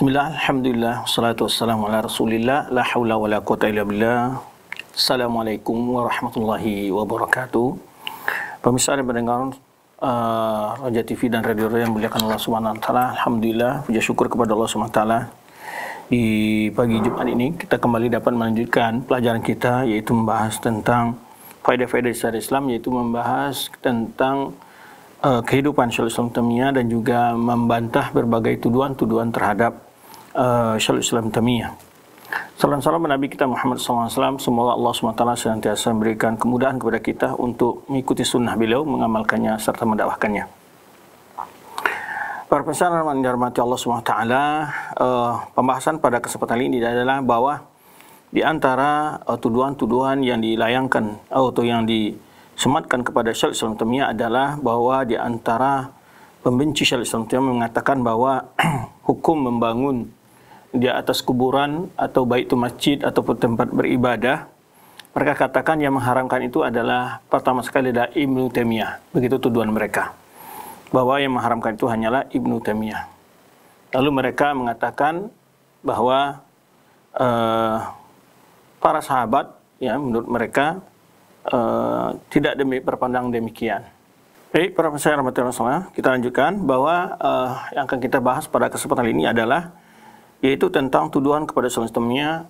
Bismillah, Alhamdulillah, Salatu wassalamu ala rasulillah, la hawla wa la quwata illa billah. Assalamualaikum warahmatullahi wabarakatuh. Pemirsa dan pendengar uh, Raja TV dan Radio Raya yang muliakan Allah Subhanahu wa taala. Alhamdulillah, puja syukur kepada Allah Subhanahu wa taala. Di pagi Jumat ini kita kembali dapat melanjutkan pelajaran kita yaitu membahas tentang faedah-faedah secara Islam yaitu membahas tentang uh, kehidupan Syaikhul Islam Temia dan juga membantah berbagai tuduhan-tuduhan terhadap uh, eh, Salam Islam Tamiyah. Salam salam Nabi kita Muhammad SAW. Semoga Allah SWT senantiasa memberikan kemudahan kepada kita untuk mengikuti sunnah beliau, mengamalkannya, serta mendakwahkannya. Para pesan yang dihormati Allah SWT, uh, pembahasan pada kesempatan ini adalah bahwa di antara eh, tuduhan-tuduhan yang dilayangkan atau yang disematkan kepada Syekh Islam Tamiyah adalah bahwa di antara pembenci Syekh Islam Tamiyah mengatakan bahwa hukum membangun di atas kuburan atau baik itu masjid ataupun tempat beribadah, mereka katakan yang mengharamkan itu adalah pertama sekali adalah Ibnu Taimiyah. Begitu tuduhan mereka. Bahwa yang mengharamkan itu hanyalah Ibnu Taimiyah. Lalu mereka mengatakan bahwa uh, para sahabat ya menurut mereka uh, tidak demi berpandang demikian. Baik, para pemirsa rahmatullahi kita lanjutkan bahwa uh, yang akan kita bahas pada kesempatan ini adalah yaitu tentang tuduhan kepada semacamnya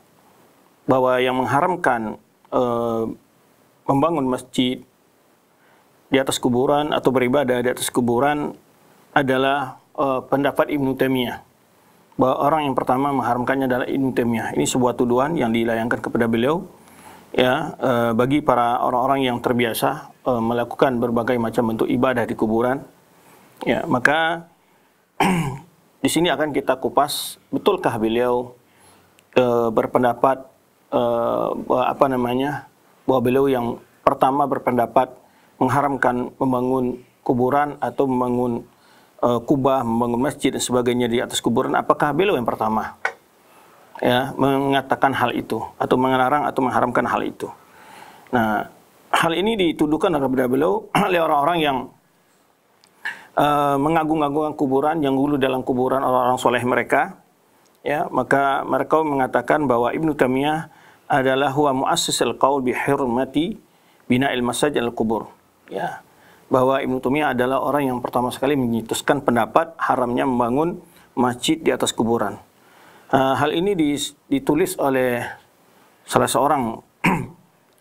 bahwa yang mengharamkan e, membangun masjid di atas kuburan atau beribadah di atas kuburan adalah e, pendapat Ibnu Taimiyah bahwa orang yang pertama mengharamkannya adalah Ibnu Taimiyah. Ini sebuah tuduhan yang dilayangkan kepada beliau ya e, bagi para orang-orang yang terbiasa e, melakukan berbagai macam bentuk ibadah di kuburan. Ya, maka Di sini akan kita kupas betulkah beliau e, berpendapat e, apa namanya bahwa beliau yang pertama berpendapat mengharamkan membangun kuburan atau membangun e, kubah, membangun masjid dan sebagainya di atas kuburan. Apakah beliau yang pertama ya mengatakan hal itu atau mengarang atau mengharamkan hal itu? Nah, hal ini dituduhkan kepada beliau oleh orang-orang yang Eh, mengagung-agungkan kuburan yang dulu dalam kuburan orang-orang soleh mereka ya maka mereka mengatakan bahwa Ibnu Taimiyah adalah huwa muassis al-qaul bi hurmati bina al-masajid al kubur. ya bahwa Ibnu Taimiyah adalah orang yang pertama sekali menyetuskan pendapat haramnya membangun masjid di atas kuburan uh, hal ini ditulis oleh salah seorang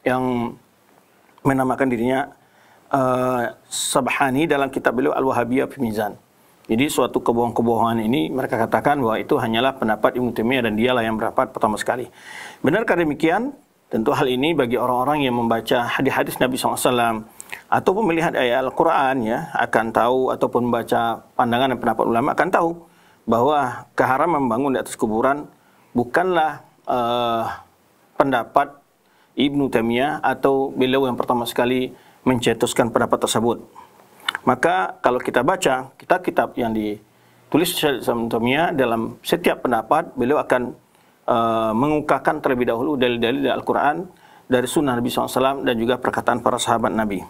yang menamakan dirinya uh, Sabhani dalam kitab beliau Al-Wahabiyah Pemizan. Jadi suatu kebohongan-kebohongan ini mereka katakan bahwa itu hanyalah pendapat Ibnu Taimiyah dan dialah yang berpendapat pertama sekali. Benarkah demikian? Tentu hal ini bagi orang-orang yang membaca hadis-hadis Nabi SAW atau melihat ayat Al-Quran ya akan tahu ataupun membaca pandangan dan pendapat ulama akan tahu bahwa keharaman membangun di atas kuburan bukanlah uh, pendapat Ibnu Taimiyah atau beliau yang pertama sekali mencetuskan pendapat tersebut. Maka kalau kita baca kitab-kitab yang ditulis sebelumnya dalam setiap pendapat beliau akan uh, mengungkapkan terlebih dahulu dalil-dalil dari Al-Quran, dari Sunnah Nabi SAW dan juga perkataan para sahabat Nabi.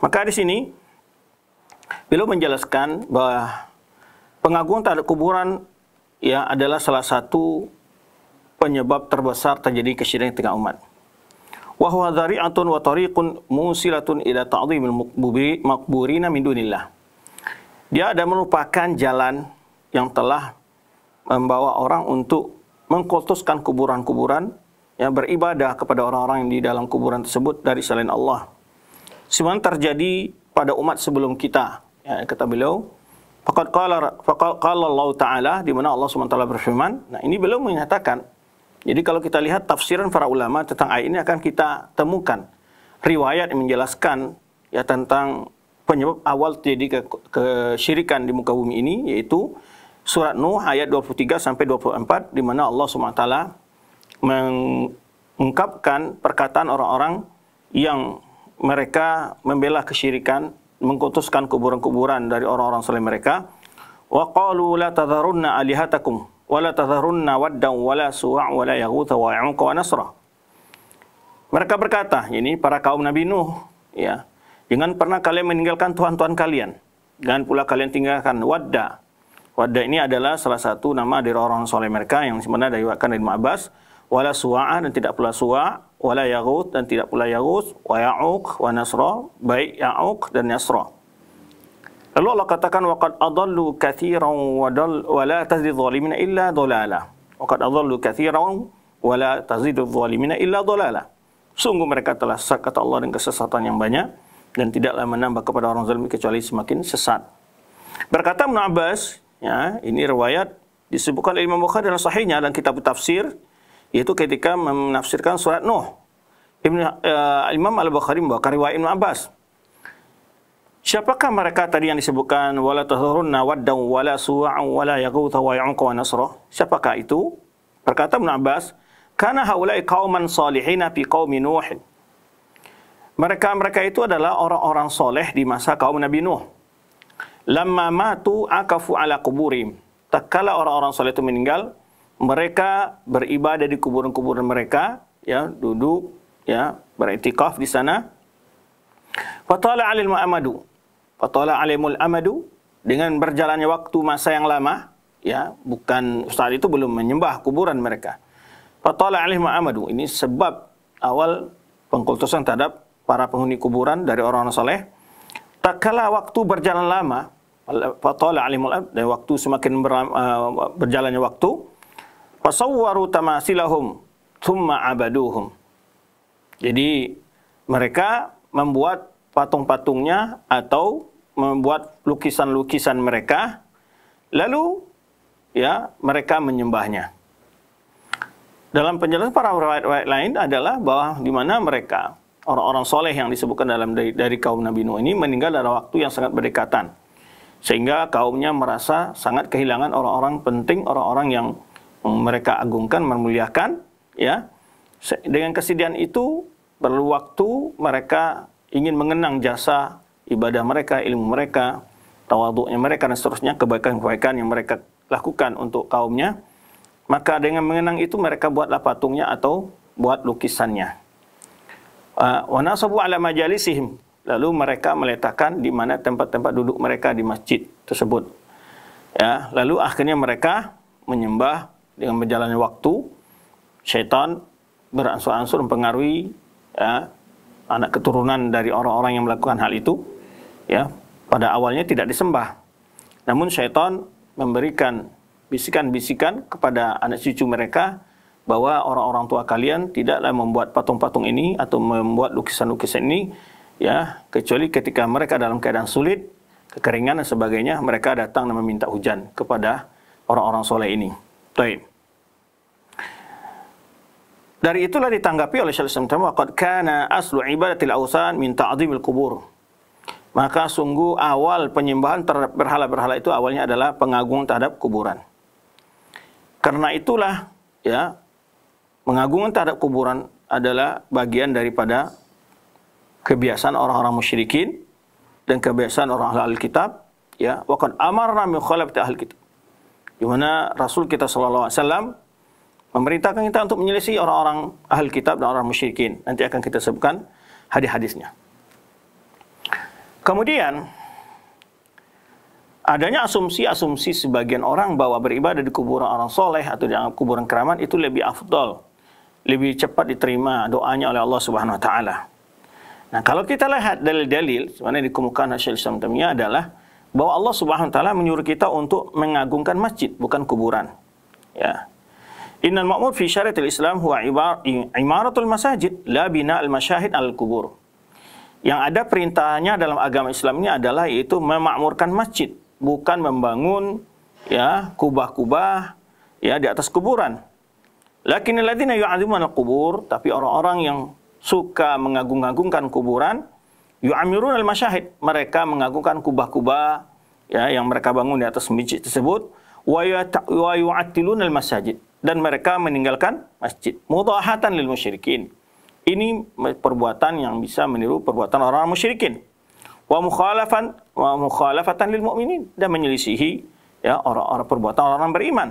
Maka di sini beliau menjelaskan bahwa pengagungan terhadap kuburan ya adalah salah satu penyebab terbesar terjadi kesyirikan tengah umat wa huwa dhari'atun wa tariqun musilatun ila ta'dhimil maqburina min dunillah. Dia ada merupakan jalan yang telah membawa orang untuk mengkultuskan kuburan-kuburan yang beribadah kepada orang-orang yang di dalam kuburan tersebut dari selain Allah. Semua terjadi pada umat sebelum kita. Ya, kata beliau, Faqad qala Allah Ta'ala di mana Allah SWT berfirman. Nah, ini beliau menyatakan jadi kalau kita lihat tafsiran para ulama tentang ayat ini akan kita temukan riwayat yang menjelaskan ya tentang penyebab awal terjadi ke kesyirikan di muka bumi ini yaitu surat Nuh ayat 23 sampai 24 di mana Allah SWT mengungkapkan perkataan orang-orang yang mereka membela kesyirikan, mengkutuskan kuburan-kuburan dari orang-orang selain mereka. Wa qalu la tadharunna alihatakum wala tadharunna waddan wala suwa' wala yaghutha wa ya'uq wa nasra. Mereka berkata, ini para kaum Nabi Nuh, ya. Jangan pernah kalian meninggalkan tuhan-tuhan kalian. Jangan pula kalian tinggalkan Wadda. Wadda ini adalah salah satu nama dari orang soleh mereka yang sebenarnya Wakan dari Ma'bas. Wala suwa'a dan tidak pula suwa' wala yaghut dan tidak pula yaghut wa ya'uq wa nasra baik ya'uq dan nasra Lalu Allah katakan waqad adallu katsiran wa la tazidu zalimina illa dhalala. Waqad adallu katsiran wa la tazidu zalimina illa dhalala. Sungguh mereka telah sesat kata Allah dengan kesesatan yang banyak dan tidaklah menambah kepada orang zalim kecuali semakin sesat. Berkata Ibnu Abbas, ya, ini riwayat disebutkan Imam Bukhari dalam sahihnya dalam kitab tafsir yaitu ketika menafsirkan surat Nuh. Ibn, uh, Imam Al-Bukhari membawa riwayat Ibnu Abbas Siapakah mereka tadi yang disebutkan wala tahurunna waddan wala suwa'an wala yaghutha wa ya'uq wa nasra? Siapakah itu? Berkata Ibnu Abbas, "Kana haula'i qauman salihin fi qaumi Nuh." Mereka-mereka itu adalah orang-orang soleh di masa kaum Nabi Nuh. Lama matu akafu ala kuburim. Tatkala orang-orang soleh itu meninggal, mereka beribadah di kuburan-kuburan mereka, ya duduk, ya beriktikaf di sana. Fatala alil ma'amadu. Fatola alimul amadu dengan berjalannya waktu masa yang lama, ya, bukan saat itu belum menyembah kuburan mereka. Fatola alimul amadu ini sebab awal pengkultusan terhadap para penghuni kuburan dari orang-orang soleh. Tak kala waktu berjalan lama, fatola alimul amadu dan waktu semakin ber, uh, eh, berjalannya waktu, fasawwaru tamasilahum thumma abaduhum. Jadi mereka membuat patung-patungnya atau membuat lukisan-lukisan mereka lalu ya mereka menyembahnya. Dalam penjelasan para riwayat lain adalah bahwa di mana mereka orang-orang soleh yang disebutkan dalam dari, dari kaum Nabi Nuh ini meninggal dalam waktu yang sangat berdekatan sehingga kaumnya merasa sangat kehilangan orang-orang penting, orang-orang yang mereka agungkan, memuliakan, ya. Dengan kesedihan itu perlu waktu mereka ingin mengenang jasa ibadah mereka, ilmu mereka, tawaduknya mereka dan seterusnya, kebaikan-kebaikan yang mereka lakukan untuk kaumnya, maka dengan mengenang itu mereka buatlah patungnya atau buat lukisannya. Ah, wa nasabu ala majalisihim. Lalu mereka meletakkan di mana tempat-tempat duduk mereka di masjid tersebut. Ya, lalu akhirnya mereka menyembah dengan berjalannya waktu syaitan beransur-ansur mempengaruhi ya, anak keturunan dari orang-orang yang melakukan hal itu ya pada awalnya tidak disembah. Namun syaitan memberikan bisikan-bisikan kepada anak cucu mereka bahwa orang-orang tua kalian tidaklah membuat patung-patung ini atau membuat lukisan-lukisan ini ya kecuali ketika mereka dalam keadaan sulit, kekeringan dan sebagainya mereka datang dan meminta hujan kepada orang-orang soleh ini. Taib. Dari itulah ditanggapi oleh Syaikhul Islam, "Waqad kana aslu ibadatil awsan min ta'dhimil kubur. Maka sungguh awal penyembahan terhadap berhala-berhala itu awalnya adalah pengagungan terhadap kuburan. Karena itulah ya mengagungan terhadap kuburan adalah bagian daripada kebiasaan orang-orang musyrikin dan kebiasaan orang ahli Alkitab ya waqad amarna min khalafati ahli kitab. Di mana Rasul kita sallallahu alaihi wasallam memerintahkan kita untuk menyelisih orang-orang ahli kitab dan orang musyrikin. Nanti akan kita sebutkan hadis-hadisnya. Kemudian adanya asumsi-asumsi sebagian orang bahwa beribadah di kuburan orang soleh atau di kuburan keramat itu lebih afdol, lebih cepat diterima doanya oleh Allah Subhanahu Wa Taala. Nah, kalau kita lihat dalil-dalil sebenarnya dikemukakan Syekh Islam Tamiya adalah bahwa Allah Subhanahu Wa Taala menyuruh kita untuk mengagungkan masjid bukan kuburan. Ya. Innal ma'mur fi Islam huwa imaratul masajid la bina al-masyahid al-kubur. Yang ada perintahnya dalam agama Islam ini adalah yaitu memakmurkan masjid, bukan membangun ya kubah-kubah ya di atas kuburan. Lakin alladziina yu'adzimuna al-qubur, tapi orang-orang yang suka mengagung-agungkan kuburan, yu'amiruna al-masyahid, mereka mengagungkan kubah-kubah ya yang mereka bangun di atas masjid tersebut, wa yu'attilun al-masajid dan mereka meninggalkan masjid mudahatan lil musyrikin ini perbuatan yang bisa meniru perbuatan orang-orang musyrikin. Wa mukhalafan wa mukhalafatan lil mu'minin dan menyelisihi ya orang-orang perbuatan orang-orang beriman.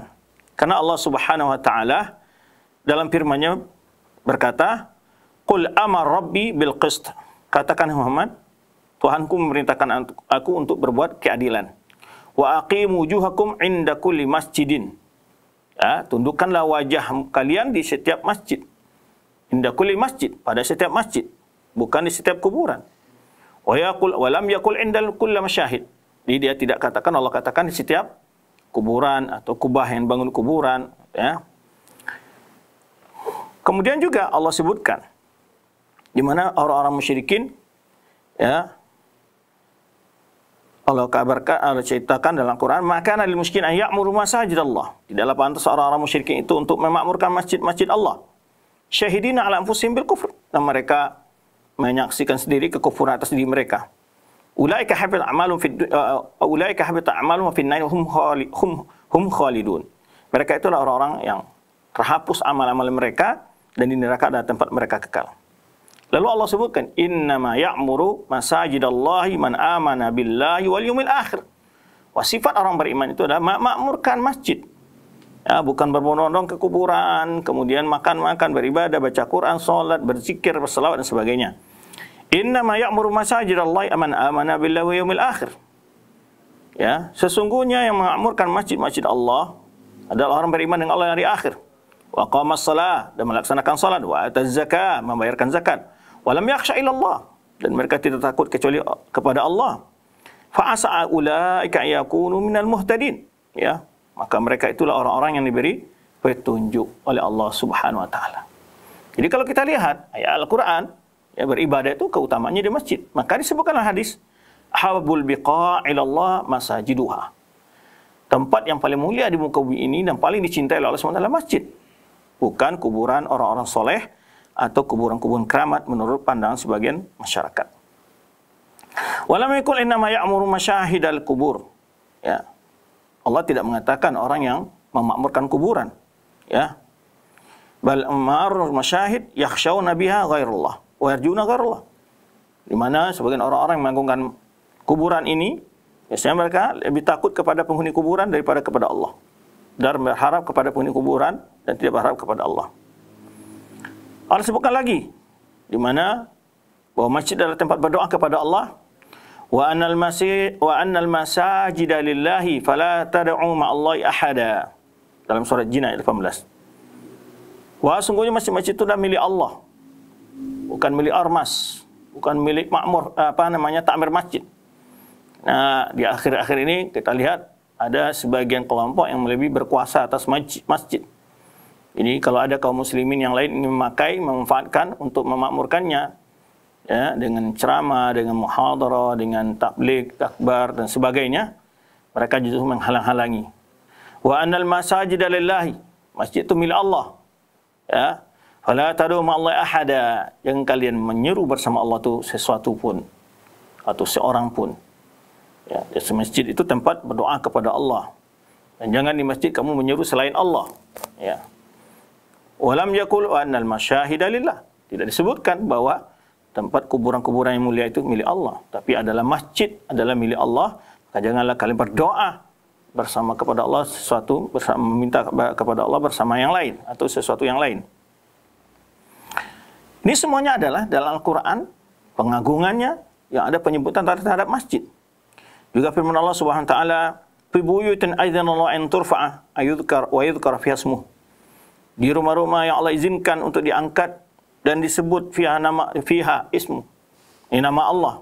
Karena Allah Subhanahu wa taala dalam firman-Nya berkata, "Qul amar rabbi bil qist." Katakan Muhammad, Tuhanku memerintahkan aku untuk berbuat keadilan. Wa aqimu wujuhakum inda kulli masjidin. Ya, tundukkanlah wajah kalian di setiap masjid. Inda kulli masjid, pada setiap masjid, bukan di setiap kuburan. Wa yaqul wa lam yaqul indal kulli masyahid. Jadi dia tidak katakan Allah katakan di setiap kuburan atau kubah yang bangun kuburan, ya. Kemudian juga Allah sebutkan di mana orang-orang musyrikin ya Allah kabarkan Allah ceritakan dalam Quran maka nabi musyrikin ay ya'muru saja Allah. Tidaklah pantas orang-orang musyrikin itu untuk memakmurkan masjid-masjid Allah syahidina ala anfusihim bil kufur dan mereka menyaksikan sendiri kekufuran atas diri mereka ulaika habit a'malum fid eh, eh, ulaika habit a'malum fin nar hum khali, hum hum khalidun mereka itulah orang-orang yang terhapus amal-amal mereka dan di neraka ada tempat mereka kekal lalu Allah sebutkan innama ya'muru masajidallahi man amana billahi wal yawmil akhir Wah, sifat orang beriman itu adalah makmurkan masjid Ya, bukan berbondong-bondong ke kuburan, kemudian makan-makan, beribadah, baca Quran, sholat berzikir, berselawat dan sebagainya. Innama ya'muru masajid Allah aman amana billahi wa yawmil akhir. Ya, sesungguhnya yang mengamarkan masjid-masjid Allah adalah orang beriman dengan Allah hari akhir. Wa qamas salah dan melaksanakan salat, wa ataz membayarkan zakat. Wa lam yakhsha illallah dan mereka tidak takut kecuali kepada Allah. Fa asa ulaika yakunu minal muhtadin. Ya, maka mereka itulah orang-orang yang diberi petunjuk oleh Allah Subhanahu wa taala. Jadi kalau kita lihat ayat Al-Qur'an, ya beribadah itu keutamanya di masjid. Maka disebutkan hadis habul biqa ilallah masajiduha. Tempat yang paling mulia di muka bumi ini dan paling dicintai oleh Allah SWT adalah masjid. Bukan kuburan orang-orang soleh atau kuburan-kuburan keramat menurut pandangan sebagian masyarakat. Walam innama ya'muru al kubur. Ya. Allah tidak mengatakan orang yang memakmurkan kuburan. Ya. Bal ammar masyahid yakhshaw nabiha ghairullah wa ghairullah. Di mana sebagian orang-orang yang mengagungkan kuburan ini, biasanya mereka lebih takut kepada penghuni kuburan daripada kepada Allah. Dan berharap kepada penghuni kuburan dan tidak berharap kepada Allah. Allah sebutkan lagi di mana bahwa masjid adalah tempat berdoa kepada Allah wa annal masih wa annal masajida lillahi fala tad'u ma'allahi ahada dalam surat jin ayat 18 wah sungguhnya masjid-masjid itu adalah milik Allah bukan milik ormas bukan milik makmur apa namanya takmir masjid nah di akhir-akhir ini kita lihat ada sebagian kelompok yang lebih berkuasa atas masjid, masjid. Ini kalau ada kaum muslimin yang lain ingin memakai, memanfaatkan untuk memakmurkannya, ya, dengan ceramah, dengan muhadarah, dengan tablik, takbar dan sebagainya, mereka justru menghalang-halangi. Wa annal masajid lillahi. Masjid itu milik Allah. Ya. Fala tadu ma'allahi ahada. Jangan kalian menyeru bersama Allah itu sesuatu pun atau seorang pun. Ya, masjid itu tempat berdoa kepada Allah. Dan jangan di masjid kamu menyeru selain Allah. Ya. Walam yakul annal masyahida lillah. Tidak disebutkan bahwa tempat kuburan-kuburan yang mulia itu milik Allah. Tapi adalah masjid adalah milik Allah. Maka janganlah kalian berdoa bersama kepada Allah sesuatu bersama meminta kepada Allah bersama yang lain atau sesuatu yang lain. Ini semuanya adalah dalam Al-Quran pengagungannya yang ada penyebutan terhadap masjid. Juga firman Allah Subhanahu wa taala, "Fi buyutin an turfa'a ayudkar wa yudkar Di rumah-rumah yang Allah izinkan untuk diangkat dan disebut fiha nama fiha ismu. Ini nama Allah.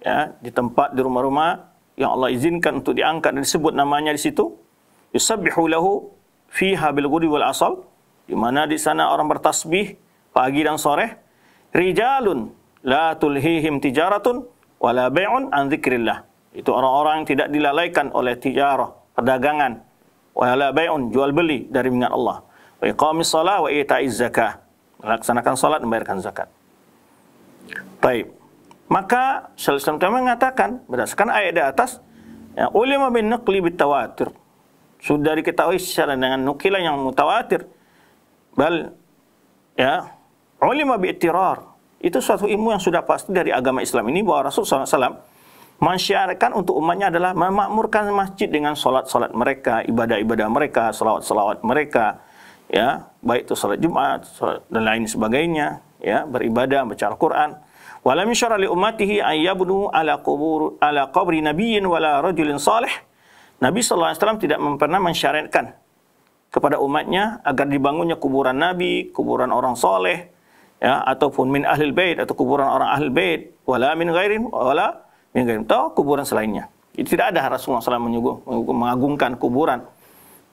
Ya, di tempat di rumah-rumah yang Allah izinkan untuk diangkat dan disebut namanya di situ. Yusabbihu lahu fiha bil wal asal. Di mana di sana orang bertasbih pagi dan sore. Rijalun la tulhihim tijaratun wala bai'un an dzikrillah. Itu orang-orang yang tidak dilalaikan oleh tijarah, perdagangan. Wala bai'un jual beli dari mengingat Allah. Wa iqamis shalah wa ita'iz zakah melaksanakan sholat membayarkan zakat. Baik. Maka Syaikhul Islam mengatakan berdasarkan ayat di atas ya, ulama bin naqli bitawatir. Sudah diketahui secara dengan nukilan yang mutawatir. Bal ya ulama bi'tirar. Itu suatu ilmu yang sudah pasti dari agama Islam ini bahwa Rasul SAW mensyariatkan untuk umatnya adalah memakmurkan masjid dengan sholat-sholat mereka, ibadah-ibadah mereka, salawat-salawat mereka, ya baik itu sholat Jumat dan lain sebagainya ya beribadah baca Al-Qur'an wala min syarri ummatihi ayyabnu ala qubur ala qabri nabiyyin wala rajulin salih Nabi sallallahu alaihi wasallam tidak pernah mensyariatkan kepada umatnya agar dibangunnya kuburan nabi, kuburan orang soleh, ya ataupun min ahlil bait atau kuburan orang ahlil bait wala min ghairin wala min ghairin atau kuburan selainnya. Itu tidak ada Rasulullah SAW menyuguh, mengagungkan kuburan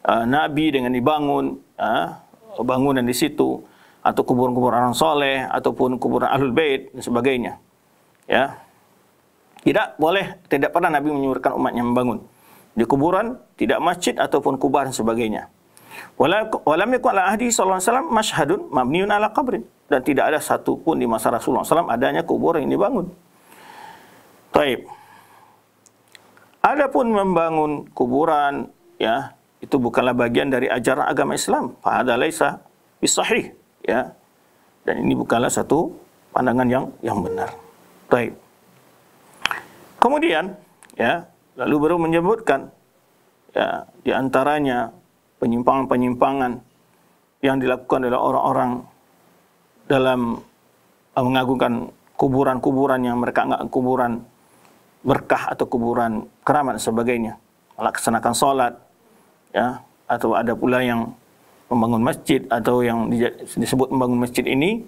uh, nabi dengan dibangun uh, bangunan di situ atau kuburan-kuburan orang soleh ataupun kuburan ahlul bait dan sebagainya. Ya. Tidak boleh, tidak pernah Nabi menyuruhkan umatnya membangun di kuburan, tidak masjid ataupun kubah dan sebagainya. Walam yakun ala ahdi sallallahu alaihi wasallam mashhadun mabniun ala qabrin dan tidak ada satu pun di masa Rasulullah SAW adanya kubur yang dibangun. Taib. Adapun membangun kuburan ya itu bukanlah bagian dari ajaran agama Islam. Fahada laisa bisahih. Ya. Dan ini bukanlah satu pandangan yang yang benar. Baik. Kemudian, ya, lalu baru menyebutkan ya, di antaranya penyimpangan-penyimpangan yang dilakukan oleh orang-orang dalam eh, mengagungkan kuburan-kuburan yang mereka anggap kuburan berkah atau kuburan keramat dan sebagainya. Melaksanakan sholat, ya atau ada pula yang membangun masjid atau yang disebut membangun masjid ini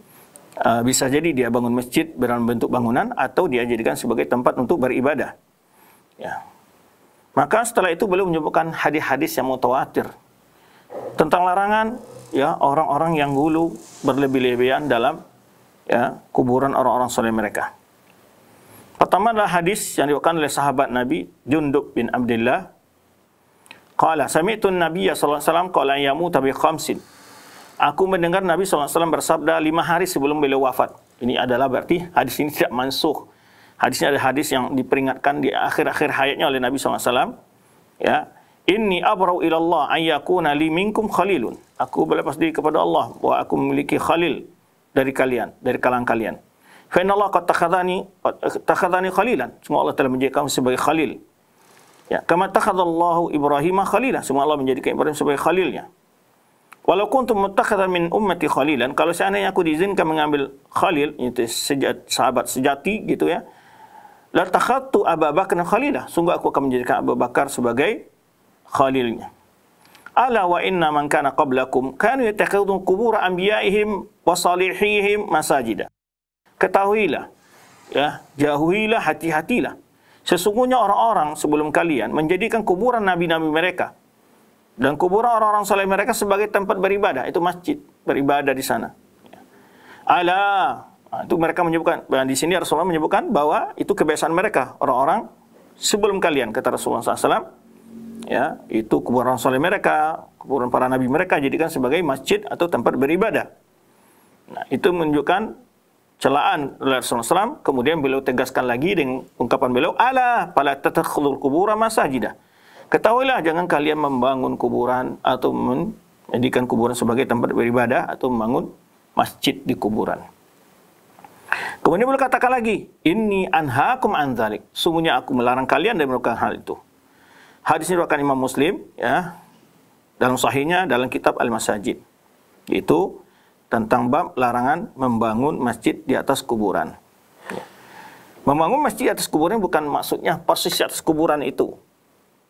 uh, bisa jadi dia bangun masjid dalam bentuk bangunan atau dia jadikan sebagai tempat untuk beribadah. Ya. Maka setelah itu beliau menyebutkan hadis-hadis yang mutawatir tentang larangan ya orang-orang yang gulu berlebih-lebihan dalam ya kuburan orang-orang soleh mereka. Pertama adalah hadis yang diucapkan oleh sahabat Nabi Jundub bin Abdullah Qala sami'tu Nabi sallallahu alaihi wasallam qala yamutu bi khamsin. Aku mendengar Nabi sallallahu alaihi wasallam bersabda lima hari sebelum beliau wafat. Ini adalah berarti hadis ini tidak mansuh. Hadisnya ada hadis yang diperingatkan di akhir-akhir hayatnya oleh Nabi sallallahu alaihi wasallam. Ya, inni abrau ila Allah ayyakuna li minkum khalilun. Aku berlepas diri kepada Allah bahwa aku memiliki khalil dari kalian, dari kalangan kalian. Fa inna Allah qad takhadhani takhadhani khalilan. Semua Allah telah menjadikan sebagai khalil Ya, kama takhadallahu Ibrahim khalilah. Semua Allah menjadikan Ibrahim sebagai khalilnya. Walau kuntum muttakhadha min ummati khalilan, kalau seandainya aku diizinkan mengambil khalil, itu sejat, sahabat sejati gitu ya. La takhattu Abu Bakar khalilah. Sungguh aku akan menjadikan Abu Bakar sebagai khalilnya. Ala wa inna man kana qablakum kanu yattakhidhu qubur anbiya'ihim wa salihihim masajida. Ketahuilah, ya, jauhilah, hati-hatilah Sesungguhnya orang-orang sebelum kalian menjadikan kuburan nabi-nabi mereka dan kuburan orang-orang soleh mereka sebagai tempat beribadah. Itu masjid beribadah di sana. Ala nah, itu mereka menyebutkan di sini Rasulullah menyebutkan bahwa itu kebiasaan mereka orang-orang sebelum kalian kata Rasulullah SAW ya itu kuburan soleh mereka kuburan para nabi mereka jadikan sebagai masjid atau tempat beribadah nah itu menunjukkan celaan Rasulullah SAW. Kemudian beliau tegaskan lagi dengan ungkapan beliau, Ala pala tatakhlul kubura masajidah. Ketahuilah jangan kalian membangun kuburan atau menjadikan kuburan sebagai tempat beribadah atau membangun masjid di kuburan. Kemudian beliau katakan lagi, ini anhakum kum semuanya Sungguhnya aku melarang kalian dari melakukan hal itu. Hadis ini Imam Muslim ya dalam sahihnya dalam kitab Al Masajid. Itu tentang bab larangan membangun masjid di atas kuburan. Ya. Membangun masjid di atas kuburan bukan maksudnya persis di atas kuburan itu,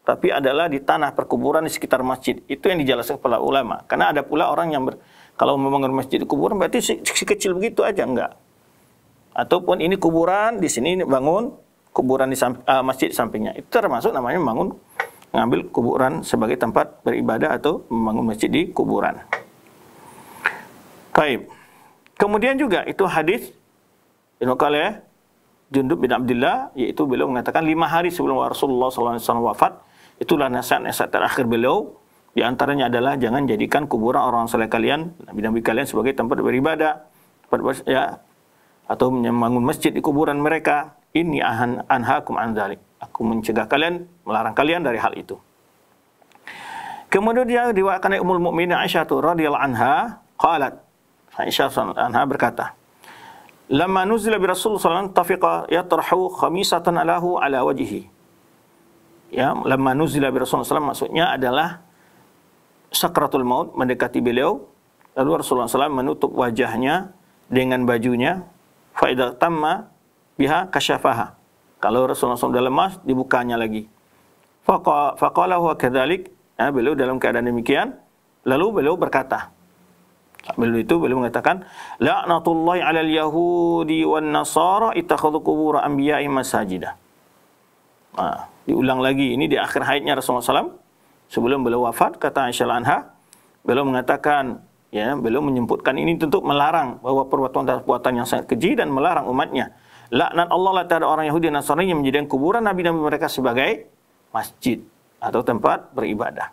tapi adalah di tanah perkuburan di sekitar masjid. Itu yang dijelaskan para ulama. Karena ada pula orang yang ber, kalau membangun masjid di kuburan berarti si, si kecil begitu aja enggak. Ataupun ini kuburan di sini bangun kuburan di samping, uh, eh, masjid sampingnya. Itu termasuk namanya membangun mengambil kuburan sebagai tempat beribadah atau membangun masjid di kuburan. Baik. Kemudian juga itu hadis Ibnu ya Jundub bin Abdullah yaitu beliau mengatakan lima hari sebelum Rasulullah SAW wafat itulah nasihat-nasihat terakhir beliau di antaranya adalah jangan jadikan kuburan orang soleh kalian nabi-nabi kalian sebagai tempat beribadah tempat ya atau membangun masjid di kuburan mereka ini ahan anhakum an aku mencegah kalian melarang kalian dari hal itu kemudian dia diwakilkan oleh Ummul Mukminin Aisyah radhiyallahu anha qalat Aisyah anha berkata, "Lamma nuzila bi Rasulullah sallallahu alaihi wasallam tafiqa yatrahu khamisatan alahu ala wajhihi." Ya, lamma nuzila bi Rasulullah sallallahu maksudnya adalah sakratul maut mendekati beliau lalu Rasulullah sallallahu menutup wajahnya dengan bajunya idza tamma biha kasyafaha kalau Rasulullah SAW sudah lemas dibukanya lagi faqa huwa kadzalik ya, beliau dalam keadaan demikian lalu beliau berkata Beliau itu beliau mengatakan laknatullahi 'alal yahudi wan nasara ittakhadhu qubur anbiya'i masajida Nah, diulang lagi ini di akhir hayatnya Rasulullah SAW sebelum beliau wafat kata Aisyah anha beliau mengatakan ya beliau menyebutkan ini tentu melarang bahwa perbuatan-perbuatan yang sangat keji dan melarang umatnya laknat Allah lah terhadap orang Yahudi dan Nasrani yang menjadikan kuburan nabi-nabi mereka sebagai masjid atau tempat beribadah.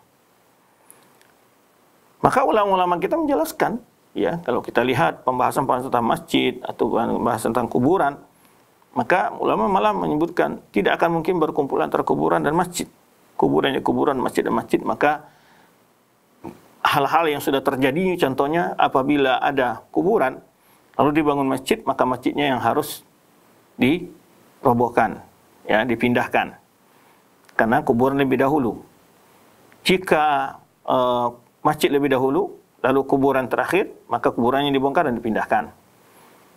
Maka ulama-ulama kita menjelaskan, ya kalau kita lihat pembahasan-pembahasan tentang masjid atau pembahasan tentang kuburan, maka ulama malah menyebutkan tidak akan mungkin berkumpul antara kuburan dan masjid. Kuburannya kuburan, masjid dan masjid, maka hal-hal yang sudah terjadi contohnya apabila ada kuburan lalu dibangun masjid maka masjidnya yang harus dirobohkan ya dipindahkan karena kuburan lebih dahulu jika uh, masjid lebih dahulu, lalu kuburan terakhir, maka kuburannya dibongkar dan dipindahkan.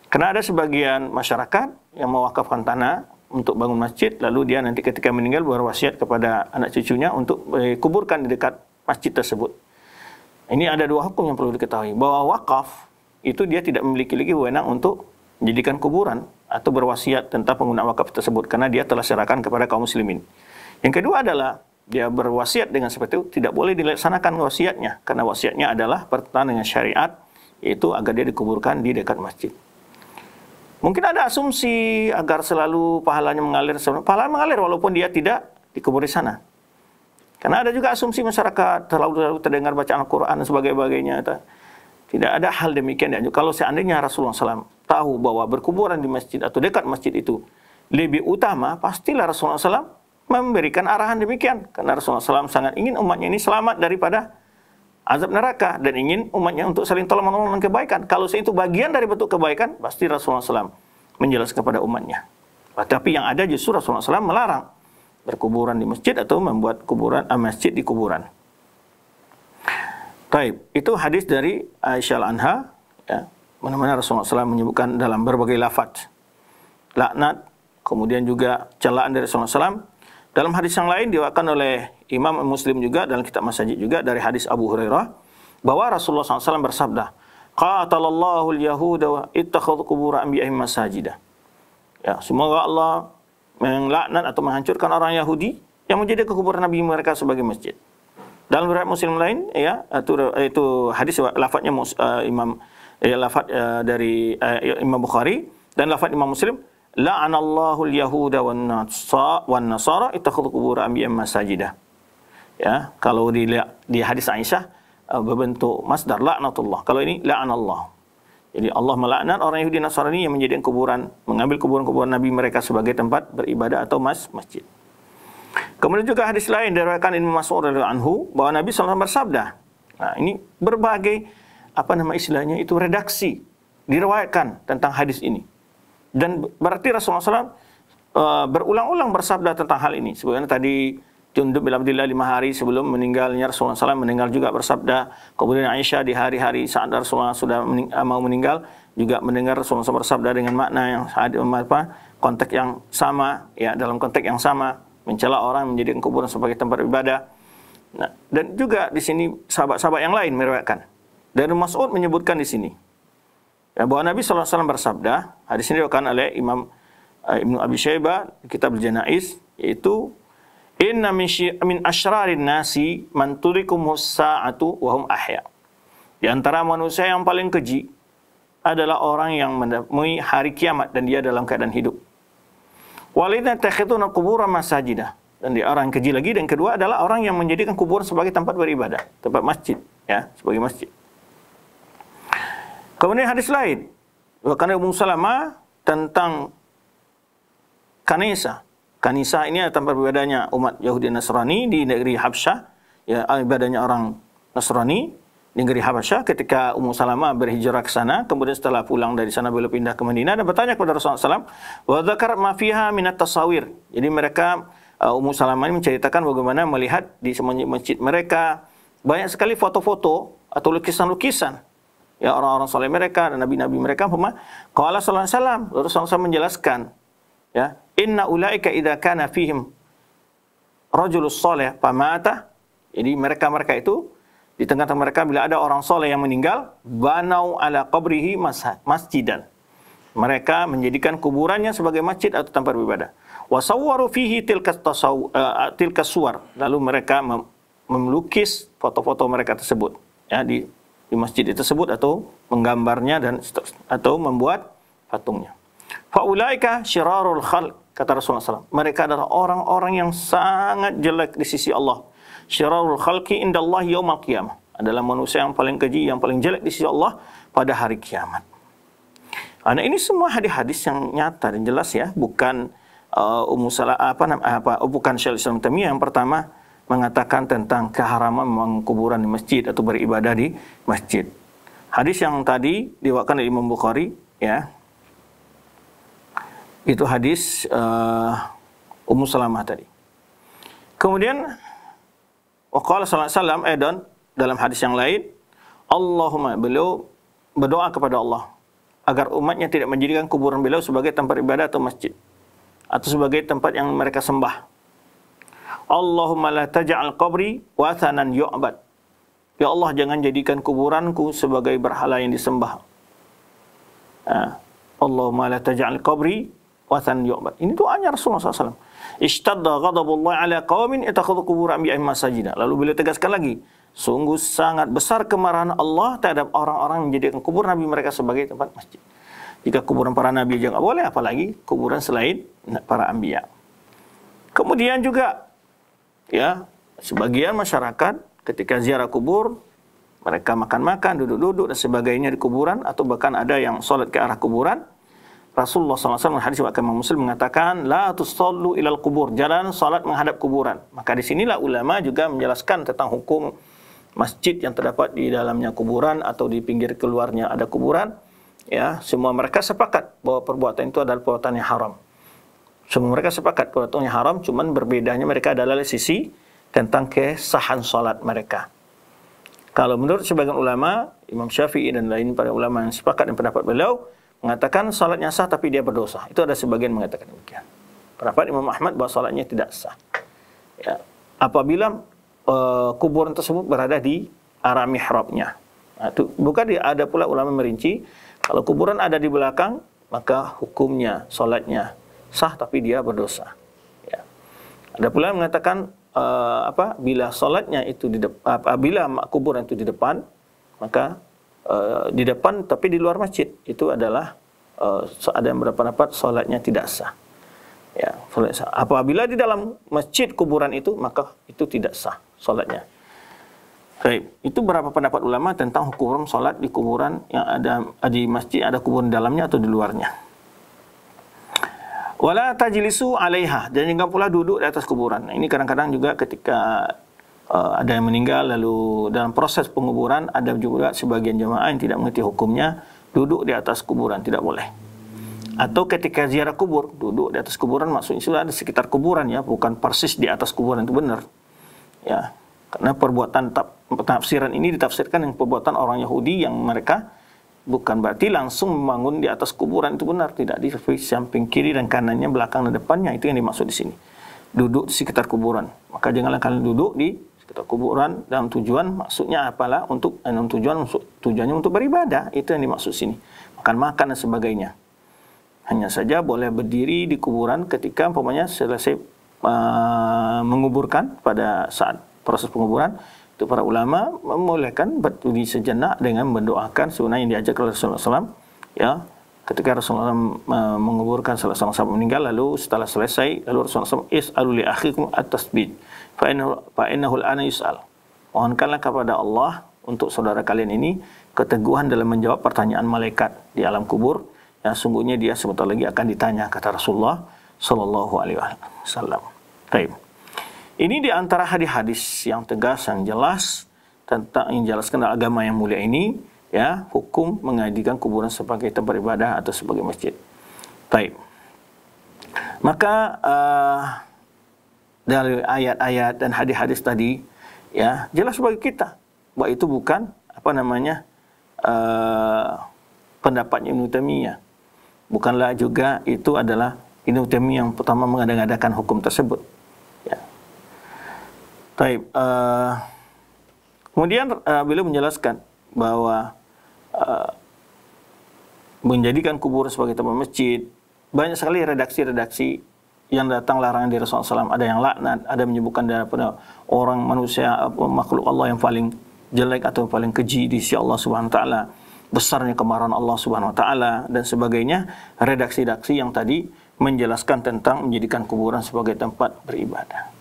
Karena ada sebagian masyarakat yang mewakafkan tanah untuk bangun masjid, lalu dia nanti ketika meninggal berwasiat kepada anak cucunya untuk dikuburkan eh, di dekat masjid tersebut. Ini ada dua hukum yang perlu diketahui, bahwa wakaf itu dia tidak memiliki lagi wewenang untuk menjadikan kuburan atau berwasiat tentang pengguna wakaf tersebut karena dia telah serahkan kepada kaum muslimin. Yang kedua adalah dia berwasiat dengan seperti itu tidak boleh dilaksanakan wasiatnya karena wasiatnya adalah pertentangan dengan syariat yaitu agar dia dikuburkan di dekat masjid. Mungkin ada asumsi agar selalu pahalanya mengalir, pahala mengalir walaupun dia tidak dikubur di sana. Karena ada juga asumsi masyarakat terlalu, terlalu terdengar bacaan Al-Quran dan sebagainya. Tidak ada hal demikian. Kalau seandainya Rasulullah SAW tahu bahwa berkuburan di masjid atau dekat masjid itu lebih utama, pastilah Rasulullah SAW memberikan arahan demikian. Karena Rasulullah SAW sangat ingin umatnya ini selamat daripada azab neraka dan ingin umatnya untuk saling tolong menolong kebaikan. Kalau itu bagian dari bentuk kebaikan, pasti Rasulullah SAW menjelaskan kepada umatnya. Tetapi yang ada justru Rasulullah SAW melarang berkuburan di masjid atau membuat kuburan ah, masjid di kuburan. Taib, itu hadis dari Aisyah al Anha. Ya, Mana-mana Rasulullah SAW menyebutkan dalam berbagai lafaz. Laknat, kemudian juga celaan dari Rasulullah SAW, dalam hadis yang lain diwakilkan oleh Imam Muslim juga dalam kitab Masajid juga dari hadis Abu Hurairah bahwa Rasulullah SAW bersabda, "Qatalallahu al-yahuda wa ittakhadhu qubur anbiya'i masajidah." Ya, semoga Allah melaknat atau menghancurkan orang Yahudi yang menjadi kekuburan nabi mereka sebagai masjid. Dalam riwayat Muslim lain ya itu, itu hadis lafadznya uh, Imam ya, lafadz uh, dari uh, Imam Bukhari dan lafadz Imam Muslim la'anallahu al-yahuda wan nasara ittakhadhu qubur anbiya'ihim masajidah. Ya, kalau di di hadis Aisyah uh, berbentuk masdar la'natullah. Kalau ini Allah, Jadi Allah melaknat orang Yahudi Nasrani yang menjadikan kuburan, mengambil kuburan-kuburan Nabi mereka sebagai tempat beribadah atau mas masjid. Kemudian juga hadis lain diriwayatkan Ibnu Mas'ud radhiyallahu anhu bahwa Nabi SAW bersabda. Nah, ini berbagai apa nama istilahnya itu redaksi diriwayatkan tentang hadis ini. Dan berarti Rasulullah SAW uh, eh, berulang-ulang bersabda tentang hal ini. Sebenarnya tadi Tunduk bin Abdullah lima hari sebelum meninggalnya Rasulullah SAW meninggal juga bersabda. Kemudian Aisyah di hari-hari saat Rasulullah sudah mening eh, mau meninggal juga mendengar Rasulullah SAW bersabda dengan makna yang eh, apa konteks yang sama ya dalam konteks yang sama mencela orang menjadi kuburan sebagai tempat ibadah. Nah, dan juga di sini sahabat-sahabat yang lain meriwayatkan. Dan Mas'ud menyebutkan di sini Ya, bahwa Nabi SAW bersabda, hadis ini diriwayatkan oleh Imam uh, Ibnu Abi Syaibah kitab Janaiz yaitu Inna min, min asyrarin nasi man turikumus sa'atu wahum ahya. Di antara manusia yang paling keji adalah orang yang menemui hari kiamat dan dia dalam keadaan hidup. Walidna takhituna kubura masajidah. Dan di orang keji lagi dan kedua adalah orang yang menjadikan kubur sebagai tempat beribadah, tempat masjid ya, sebagai masjid. Kemudian hadis lain. Karena Ummu Salamah tentang Kanisa. Kanisa ini adalah tempat ibadahnya umat Yahudi Nasrani di negeri Habsyah. Ya, ibadahnya orang Nasrani di negeri Habsyah. ketika Ummu Salamah berhijrah ke sana kemudian setelah pulang dari sana beliau pindah ke Madinah dan bertanya kepada Rasulullah SAW wa dzakar ma minat tasawir jadi mereka uh, Ummu Salamah ini menceritakan bagaimana melihat di masjid mereka banyak sekali foto-foto atau lukisan-lukisan ya orang-orang soleh mereka dan nabi-nabi mereka umpama qala sallallahu alaihi wasallam Rasulullah menjelaskan ya inna ulaika idza kana fihim rajulus soleh pamata jadi mereka-mereka itu di tengah-tengah mereka bila ada orang soleh yang meninggal banau ala qabrihi masjidan mereka menjadikan kuburannya sebagai masjid atau tempat beribadah wasawwaru fihi tilkas eh, tilkas suar lalu mereka mem- melukis foto-foto mereka tersebut ya di di masjid tersebut atau menggambarnya dan atau membuat patungnya. Faulaika syirarul khal, kata Rasulullah SAW. Mereka adalah orang-orang yang sangat jelek di sisi Allah. Syirarul khalki indallah yaumal qiyamah. Adalah manusia yang paling keji, yang paling jelek di sisi Allah pada hari kiamat. Ah, nah ini semua hadis-hadis yang nyata dan jelas ya. Bukan uh, apa apa, apa, oh, bukan Syaikhul Islam Tamiyah yang pertama mengatakan tentang keharaman mengkuburan di masjid atau beribadah di masjid. Hadis yang tadi diwakilkan dari Imam Bukhari, ya, itu hadis uh, Ummu Salamah tadi. Kemudian Waqala Salam Edan Edon dalam hadis yang lain, Allahumma beliau berdoa kepada Allah agar umatnya tidak menjadikan kuburan beliau sebagai tempat ibadah atau masjid atau sebagai tempat yang mereka sembah. Allahumma la taj'al qabri wathanan yu'bad. Ya Allah jangan jadikan kuburanku sebagai berhala yang disembah. Nah, Allahumma la taj'al qabri wathanan yu'bad. Ini doanya Rasulullah SAW. Ishtadda ghadabullah ala qawmin itakhadu kubur ambiyahim masajina. Lalu beliau tegaskan lagi. Sungguh sangat besar kemarahan Allah terhadap orang-orang yang menjadikan kubur Nabi mereka sebagai tempat masjid. Jika kuburan para Nabi juga boleh, apalagi kuburan selain para ambiya. Kemudian juga ya sebagian masyarakat ketika ziarah kubur mereka makan-makan, duduk-duduk dan sebagainya di kuburan atau bahkan ada yang sholat ke arah kuburan. Rasulullah SAW hadis akan Muslim mengatakan la tusallu ilal kubur, jalan salat menghadap kuburan. Maka di sinilah ulama juga menjelaskan tentang hukum masjid yang terdapat di dalamnya kuburan atau di pinggir keluarnya ada kuburan. Ya, semua mereka sepakat bahwa perbuatan itu adalah perbuatan yang haram. Semua mereka sepakat potongnya haram, cuman berbedanya mereka adalah dari sisi tentang kesahan salat mereka. Kalau menurut sebagian ulama, Imam Syafi'i dan lain para ulama yang sepakat dengan pendapat beliau, mengatakan salatnya sah tapi dia berdosa. Itu ada sebagian mengatakan demikian. Pendapat Imam Ahmad bahwa salatnya tidak sah. Ya. Apabila uh, kuburan tersebut berada di arah mihrabnya. Nah, itu, bukan di, ada pula ulama merinci, kalau kuburan ada di belakang, maka hukumnya, salatnya sah tapi dia berdosa. Ya. Ada pula yang mengatakan uh, apa bila solatnya itu di depan uh, eh, bila kuburan itu di depan maka uh, di depan tapi di luar masjid itu adalah uh, ada yang berpendapat sholatnya tidak sah. Ya, sah. Apabila di dalam masjid kuburan itu maka itu tidak sah solatnya. Baik, itu berapa pendapat ulama tentang hukum solat di kuburan yang ada di masjid ada kuburan dalamnya atau di luarnya? Wala tajlisu alaiha. Dan jangan pula duduk di atas kuburan. ini kadang-kadang juga ketika uh, ada yang meninggal lalu dalam proses penguburan ada juga sebagian jemaah yang tidak mengerti hukumnya duduk di atas kuburan tidak boleh. Atau ketika ziarah kubur, duduk di atas kuburan maksudnya sudah di sekitar kuburan ya, bukan persis di atas kuburan itu benar. Ya, karena perbuatan tafsiran ini ditafsirkan yang perbuatan orang Yahudi yang mereka bukan berarti langsung membangun di atas kuburan itu benar tidak di samping kiri dan kanannya belakang dan depannya itu yang dimaksud di sini duduk di sekitar kuburan maka janganlah kalian duduk di sekitar kuburan dalam tujuan maksudnya apalah untuk eh, dalam tujuan tujuannya untuk beribadah itu yang dimaksud di sini makan makan dan sebagainya hanya saja boleh berdiri di kuburan ketika umpamanya selesai uh, menguburkan pada saat proses penguburan itu para ulama membolehkan berdiri sejenak dengan mendoakan sunnah yang diajak oleh Rasulullah SAW ya ketika Rasulullah SAW eh, menguburkan salah seorang sahabat meninggal lalu setelah selesai lalu Rasulullah SAW is'alu li akhikum atas bid. fa ana yus'al mohonkanlah kepada Allah untuk saudara kalian ini keteguhan dalam menjawab pertanyaan malaikat di alam kubur yang sungguhnya dia sebentar lagi akan ditanya kata Rasulullah sallallahu alaihi wasallam. Baik. Ini di antara hadis-hadis yang tegas dan jelas tentang yang jelaskan dalam agama yang mulia ini ya hukum mengajikan kuburan sebagai tempat ibadah atau sebagai masjid. Baik. Maka uh, dari ayat-ayat dan hadis-hadis tadi ya jelas bagi kita bahwa itu bukan apa namanya uh, eh, pendapatnya Ibnu Taimiyah. Bukanlah juga itu adalah Ibnu Taimiyah yang pertama mengadakan hukum tersebut Taib. Uh, kemudian uh, beliau menjelaskan bahwa uh, menjadikan kubur sebagai tempat masjid banyak sekali redaksi-redaksi yang datang larangan dari Rasulullah SAW. Ada yang laknat, ada menyebutkan daripada orang manusia makhluk Allah yang paling jelek atau paling keji di sisi Allah Subhanahu Wa Taala, besarnya kemarahan Allah Subhanahu Wa Taala dan sebagainya. Redaksi-redaksi yang tadi menjelaskan tentang menjadikan kuburan sebagai tempat beribadah.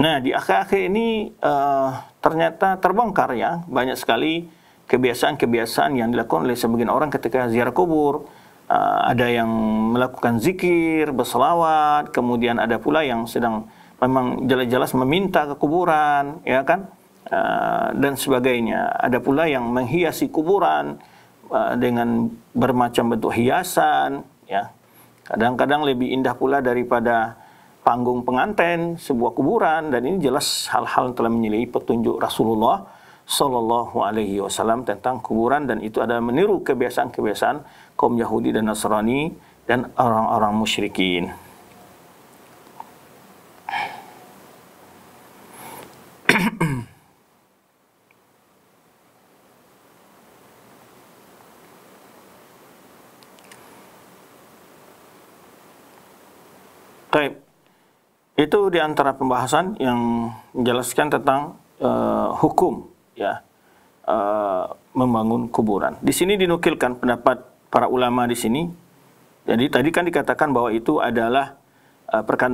Nah, di akhir-akhir ini uh, ternyata terbongkar ya banyak sekali kebiasaan-kebiasaan yang dilakukan oleh sebagian orang ketika ziarah kubur. Uh, ada yang melakukan zikir, berselawat, kemudian ada pula yang sedang memang jelas-jelas meminta ke kuburan, ya kan? Uh, dan sebagainya. Ada pula yang menghiasi kuburan uh, dengan bermacam bentuk hiasan, ya. Kadang-kadang lebih indah pula daripada panggung penganten, sebuah kuburan dan ini jelas hal-hal yang telah menyelidiki petunjuk Rasulullah Shallallahu Alaihi Wasallam tentang kuburan dan itu ada meniru kebiasaan-kebiasaan kaum Yahudi dan Nasrani dan orang-orang musyrikin. طيب itu di antara pembahasan yang menjelaskan tentang uh, hukum ya uh, membangun kuburan. Di sini dinukilkan pendapat para ulama di sini. Jadi tadi kan dikatakan bahwa itu adalah uh, perkara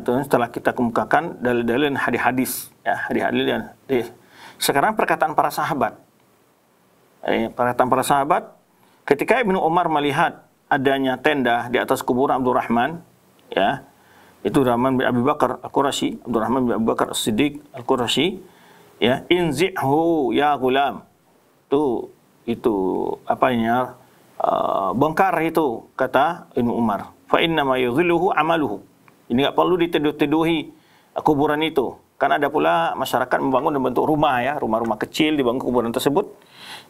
atau setelah kita kemukakan dalil-dalil dan hadis-hadis ya, hadis-hadis dan hadis. Sekarang perkataan para sahabat. Eh, perkataan para sahabat ketika Ibnu Umar melihat adanya tenda di atas kuburan Abdurrahman ya itu Rahman bin Abi Bakar Al-Qurashi, Abdurrahman bin Abi Bakar As-Siddiq Al-Qurashi, ya, inzihu ya gulam. tu itu apanya uh, eh, bongkar itu kata Ibnu Umar. Fa inna ma yughiluhu amaluhu. Ini enggak perlu diteduh-teduhi kuburan itu. Kan ada pula masyarakat membangun dalam bentuk rumah ya, rumah-rumah kecil dibangun kuburan tersebut.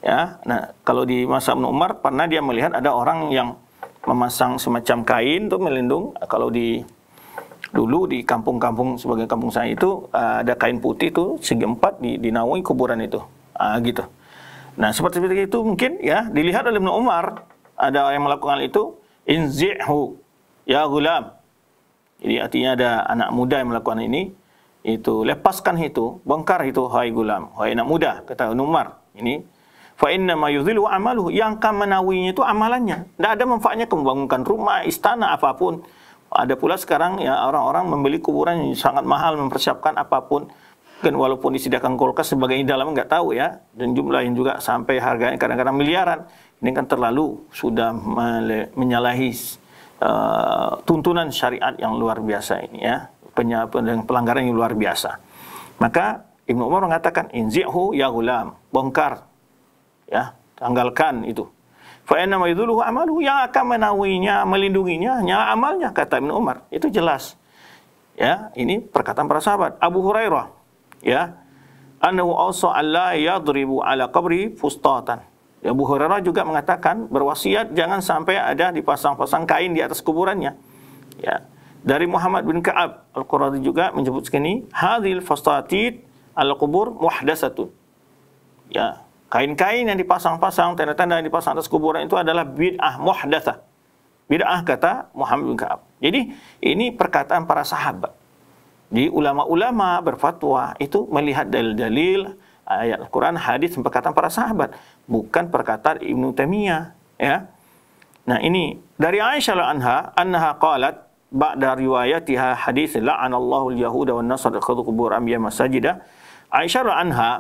Ya, nah kalau di masa Ibnu Umar pernah dia melihat ada orang yang memasang semacam kain untuk melindung kalau di dulu di kampung-kampung sebagai kampung saya itu uh, ada kain putih itu segi empat di, dinaungi kuburan itu uh, gitu. Nah seperti itu mungkin ya dilihat oleh Ibnu Umar ada yang melakukan itu inzihu ya gulam. Jadi artinya ada anak muda yang melakukan ini itu lepaskan itu bongkar itu hai gulam hai anak muda kata Ibnu Umar ini fa inna ma yang akan itu amalannya tidak ada manfaatnya membangunkan rumah istana apapun ada pula sekarang ya orang-orang membeli kuburan yang sangat mahal mempersiapkan apapun kan walaupun disediakan kulkas sebagainya dalam nggak tahu ya dan jumlah yang juga sampai harganya kadang-kadang miliaran ini kan terlalu sudah menyalahi uh, tuntunan syariat yang luar biasa ini ya dan pelanggaran yang luar biasa maka Ibnu Umar mengatakan inzihu ya gulam bongkar ya tanggalkan itu Fa'inna maiduluhu amaluhu yang akan menawinya melindunginya hanya amalnya kata Ibnu Umar. Itu jelas. Ya, ini perkataan para sahabat. Abu Hurairah, ya. Anahu also Allah yadribu ala qabri fustatan. Ya, Abu Hurairah juga mengatakan berwasiat jangan sampai ada dipasang-pasang kain di atas kuburannya. Ya. Dari Muhammad bin Ka'ab Al-Quradi juga menyebut ini, hadil fastatid al-qubur muhdasatun. Ya, Kain-kain yang dipasang-pasang, tanda-tanda yang dipasang atas kuburan itu adalah bid'ah muhdatha. Bid'ah kata Muhammad bin Ka'ab. Jadi ini perkataan para sahabat. Jadi ulama-ulama berfatwa itu melihat dalil-dalil ayat Al-Quran, hadis, perkataan para sahabat. Bukan perkataan Ibnu Taimiyah. Ya. Nah ini dari Aisyah anha anha qalat ba'da riwayatiha hadis la'anallahu al-yahuda wan nasara al-Kubur anbiya masajida Aisyah anha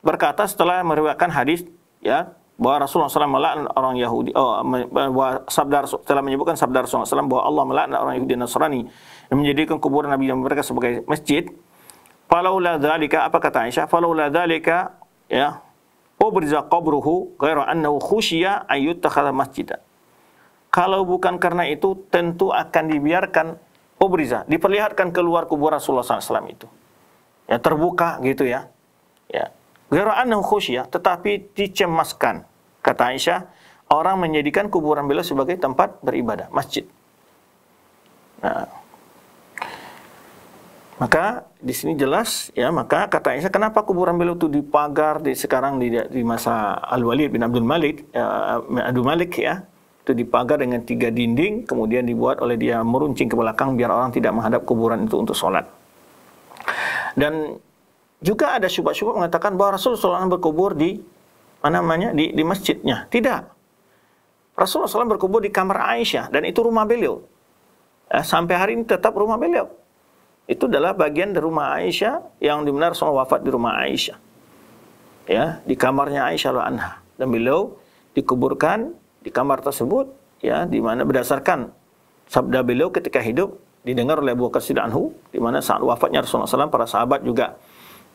berkata setelah meriwayatkan hadis ya bahwa Rasulullah SAW melaknat orang Yahudi oh, bahwa sabda telah menyebutkan sabda Rasulullah SAW bahwa Allah melaknat orang Yahudi dan Nasrani yang menjadikan kuburan Nabi dan mereka sebagai masjid falaula dzalika apa kata Aisyah falaula dzalika ya ubriza qabruhu ghairu annahu khusyiya ayyuttakhadha masjidan kalau bukan karena itu tentu akan dibiarkan ubriza diperlihatkan keluar kubur Rasulullah SAW itu ya terbuka gitu ya ya Ghera yang khusyah, tetapi dicemaskan. Kata Aisyah, orang menjadikan kuburan beliau sebagai tempat beribadah, masjid. Nah, maka di sini jelas ya, maka kata Aisyah, kenapa kuburan beliau itu dipagar di sekarang di, di masa Al Walid bin Abdul Malik, uh, Abdul Malik ya, itu dipagar dengan tiga dinding, kemudian dibuat oleh dia meruncing ke belakang biar orang tidak menghadap kuburan itu untuk sholat. Dan juga ada syubhat-syubhat mengatakan bahwa Rasulullah SAW berkubur di mana namanya di, di masjidnya. Tidak. Rasulullah SAW berkubur di kamar Aisyah dan itu rumah beliau. Eh, sampai hari ini tetap rumah beliau. Itu adalah bagian dari rumah Aisyah yang dimana Rasulullah wafat di rumah Aisyah. Ya, di kamarnya Aisyah anha dan beliau dikuburkan di kamar tersebut ya di mana berdasarkan sabda beliau ketika hidup didengar oleh Abu Bakar Anhu di mana saat wafatnya Rasulullah SAW para sahabat juga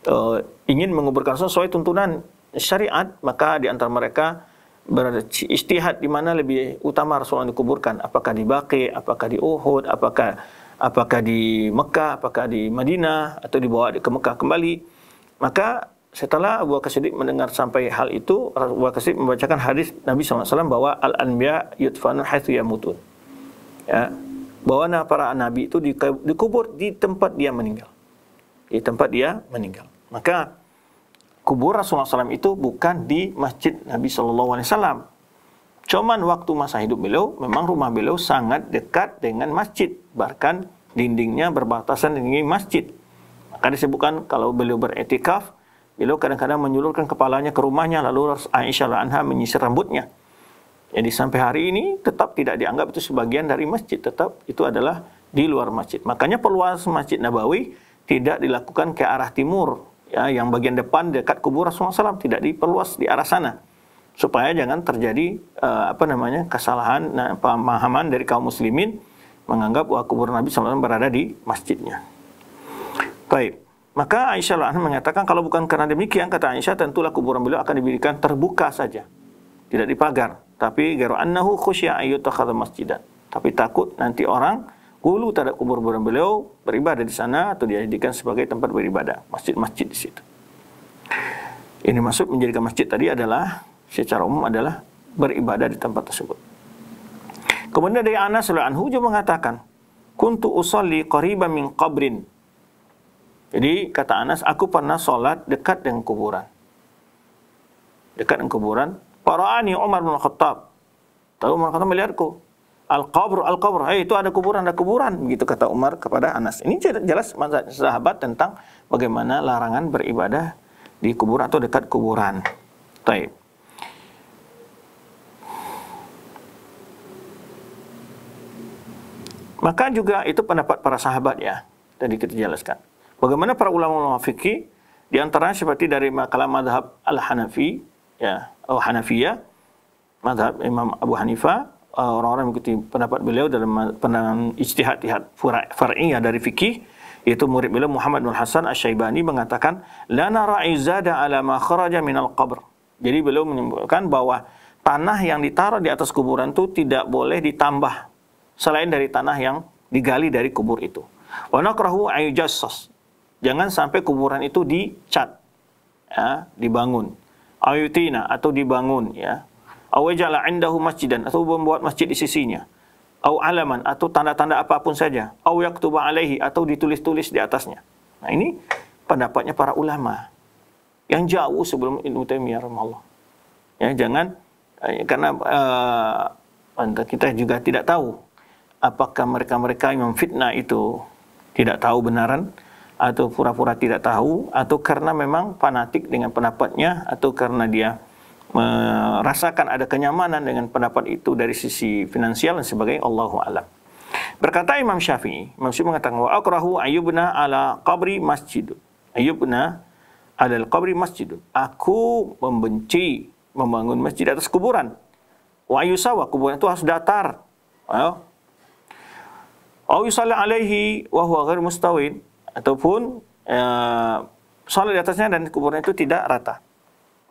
uh, ingin menguburkan sesuai tuntunan syariat, maka di antara mereka berada istihad di mana lebih utama Rasulullah dikuburkan, apakah di Baqi, apakah di Uhud, apakah apakah di Mekah, apakah di Madinah atau dibawa ke Mekah kembali. Maka setelah Abu Bakar mendengar sampai hal itu, Abu Bakar membacakan hadis Nabi SAW bahwa al-anbiya yudfanu haitsu yamutun. Ya, bahwa para nabi itu dikubur di tempat dia meninggal. Di tempat dia meninggal. Maka kubur Rasulullah SAW itu bukan di masjid Nabi Shallallahu Alaihi Wasallam. Cuman waktu masa hidup beliau, memang rumah beliau sangat dekat dengan masjid, bahkan dindingnya berbatasan dengan masjid. Maka disebutkan kalau beliau beretikaf, beliau kadang-kadang menyulurkan kepalanya ke rumahnya, lalu Aisyah Anha menyisir rambutnya. Jadi sampai hari ini tetap tidak dianggap itu sebagian dari masjid, tetap itu adalah di luar masjid. Makanya perluas masjid Nabawi tidak dilakukan ke arah timur, ya, yang bagian depan dekat kubur Rasulullah SAW tidak diperluas di arah sana supaya jangan terjadi uh, apa namanya kesalahan nah, pemahaman dari kaum muslimin menganggap bahwa kubur Nabi SAW berada di masjidnya. Baik, maka Aisyah Anha mengatakan kalau bukan karena demikian kata Aisyah tentulah kuburan beliau akan diberikan terbuka saja, tidak dipagar. Tapi garu annahu khusyia ayyutakhadha masjidan. Tapi takut nanti orang Kulu terhadap kubur kuburan beliau beribadah di sana atau dijadikan sebagai tempat beribadah, masjid-masjid di situ. Ini masuk menjadikan masjid tadi adalah secara umum adalah beribadah di tempat tersebut. Kemudian dari Anas anhu juga mengatakan, "Kuntu usolli qariban min qabrin." Jadi kata Anas, aku pernah sholat dekat dengan kuburan. Dekat dengan kuburan. Para'ani Umar bin Khattab. Tahu Umar Khattab melihatku. Al-Qabr, Al-Qabr, hey, eh, itu ada kuburan, ada kuburan, begitu kata Umar kepada Anas. Ini jelas sahabat tentang bagaimana larangan beribadah di kuburan atau dekat kuburan. Taib. Maka juga itu pendapat para sahabat ya, tadi kita jelaskan. Bagaimana para ulama-ulama fikih di antara seperti dari makalah madhab Al-Hanafi, ya, atau oh, Hanafiyah, madhab Imam Abu Hanifah, Eh, orang-orang mengikuti pendapat beliau dalam pandangan ijtihad ijtihad far'iyah dari fikih yaitu murid beliau Muhammad bin Hasan Asy-Syaibani mengatakan la nara izada ala ma kharaja al qabr. Jadi beliau menyebutkan bahwa tanah yang ditaruh di atas kuburan itu tidak boleh ditambah selain dari tanah yang digali dari kubur itu. Wa nakrahu ayujassas. Jangan sampai kuburan itu dicat, ya, dibangun. Ayutina atau dibangun ya Aw jala indahu masjidan atau membuat masjid di sisinya. Aw alaman atau tanda-tanda apapun saja. Aw yaktuba alaihi atau ditulis-tulis di atasnya. Nah ini pendapatnya para ulama yang jauh sebelum Ibnu Taimiyah rahimahullah. Ya jangan eh, karena uh, kita juga tidak tahu apakah mereka-mereka yang fitnah itu tidak tahu benaran atau pura-pura tidak tahu atau karena memang fanatik dengan pendapatnya atau karena dia merasakan ada kenyamanan dengan pendapat itu dari sisi finansial dan sebagainya Allahu alam. Berkata Imam Syafi'i, Imam Syafi'i mengatakan wa akrahu ayyubna ala qabri masjid. Ayyubna ala qabri masjid. Aku membenci membangun masjid atas kuburan. Wa yusawa kuburan itu harus datar. Ayo. Au yusalli alaihi wa huwa ghair mustawin ataupun uh, eh, salat di atasnya dan kuburan itu tidak rata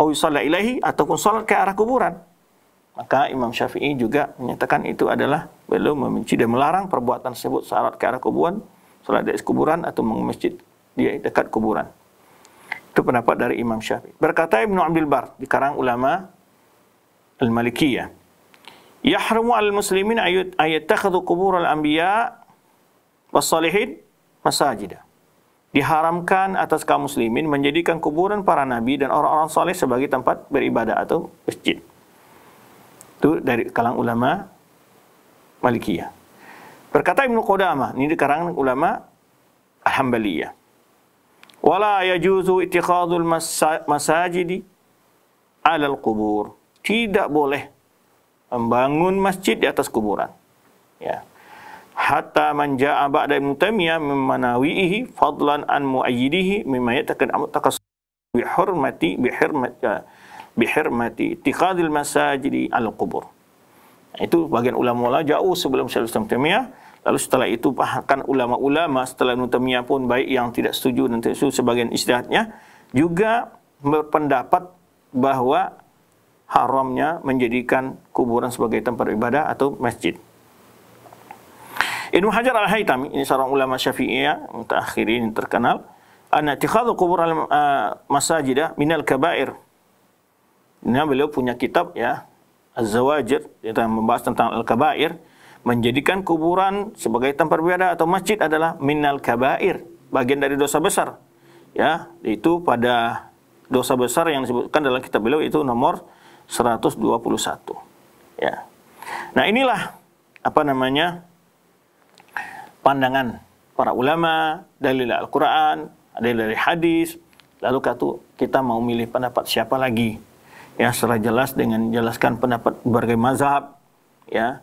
au yusalla ilaihi ataupun salat ke arah kuburan. Maka Imam Syafi'i juga menyatakan itu adalah belum membenci dan melarang perbuatan tersebut salat ke arah kuburan, salat di kuburan atau masjid di dekat kuburan. Itu pendapat dari Imam Syafi'i. Berkata Ibnu Abdul Bar di karang ulama Al-Malikiyah. Yahrumu al-muslimin ayat ayattakhadhu qubur al-anbiya was-salihin masajida diharamkan atas kaum muslimin menjadikan kuburan para nabi dan orang-orang soleh sebagai tempat beribadah atau masjid. Itu dari kalang ulama Malikiyah. Berkata Ibnu Qudamah, ini di kalangan ulama Al-Hambaliyah. Wala yajuzu ittikhadul masajidi alal kubur. Tidak boleh membangun masjid di atas kuburan. Ya hatta man jaa ba'da Ibnu Taimiyah memanawihi fadlan an muayyidihi mimma yatakan takas bi hurmati bi hurmati eh, bi hurmati ittikhadil masajidi al qubur itu bagian ulama-ulama jauh sebelum Syaikhul Islam Taimiyah lalu setelah itu bahkan ulama-ulama setelah Ibnu Taimiyah pun baik yang tidak setuju dan tidak setuju sebagian istihadnya juga berpendapat bahwa haramnya menjadikan kuburan sebagai tempat ibadah atau masjid. Ibnu Hajar Al-Haytami, ini seorang ulama Syafi'iyah ini terkenal, an itikhadhu qubur al-masajidah eh, minal kabair. ini nah, beliau punya kitab ya, Az-Zawajir, yang membahas tentang al-kabair, menjadikan kuburan sebagai tempat beribadah atau masjid adalah minal kabair, bagian dari dosa besar. Ya, itu pada dosa besar yang disebutkan dalam kitab beliau itu nomor 121. Ya. Nah, inilah apa namanya? pandangan para ulama, dalil Al-Quran, dalil dari hadis, lalu katu kita mau milih pendapat siapa lagi. Ya, secara jelas dengan menjelaskan pendapat berbagai mazhab, ya.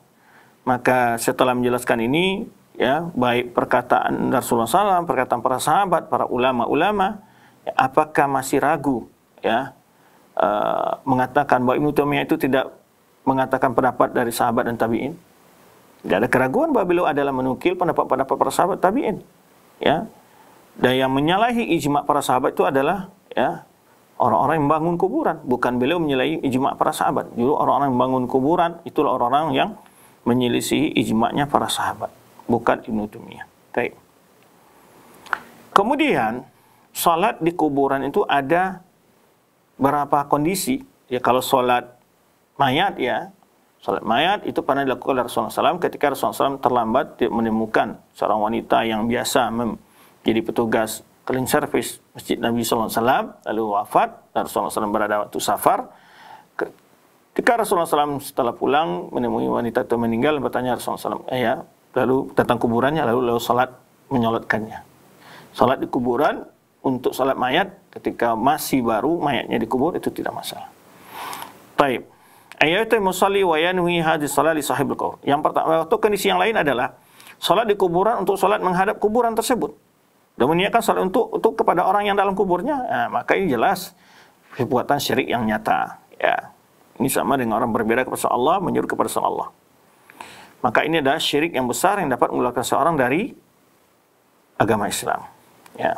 Maka setelah menjelaskan ini, ya, baik perkataan Rasulullah SAW, perkataan para sahabat, para ulama-ulama, ya, apakah masih ragu, ya, uh, mengatakan bahwa Ibnu Taimiyah itu tidak mengatakan pendapat dari sahabat dan tabi'in? Tidak ada keraguan bahwa beliau adalah menukil pendapat-pendapat para sahabat tabi'in. Ya. Dan yang menyalahi ijma para sahabat itu adalah ya orang-orang yang bangun kuburan, bukan beliau menyalahi ijma para sahabat. Dulu orang-orang yang bangun kuburan itulah orang-orang yang menyelisihi ijma'nya para sahabat, bukan Ibnu Taimiyah. Baik. Kemudian salat di kuburan itu ada berapa kondisi? Ya kalau salat mayat ya, Salat mayat itu pernah dilakukan oleh Rasulullah SAW ketika Rasulullah SAW terlambat menemukan seorang wanita yang biasa menjadi petugas clean service Masjid Nabi SAW lalu wafat dan Rasulullah SAW berada waktu safar ketika Rasulullah SAW setelah pulang menemui wanita itu meninggal bertanya Rasulullah SAW eh ya lalu datang kuburannya lalu lalu salat menyolatkannya salat di kuburan untuk salat mayat ketika masih baru mayatnya dikubur itu tidak masalah. Baik. Ayat musalli wa yanwi hadis salat li sahibul qabr. Yang pertama, waktu kondisi yang lain adalah salat di kuburan untuk salat menghadap kuburan tersebut. Dan meniatkan salat untuk untuk kepada orang yang dalam kuburnya, nah, maka ini jelas perbuatan syirik yang nyata. Ya. Ini sama dengan orang berbeda kepada Allah, menyuruh kepada Allah. Maka ini adalah syirik yang besar yang dapat mengeluarkan seorang dari agama Islam. Ya.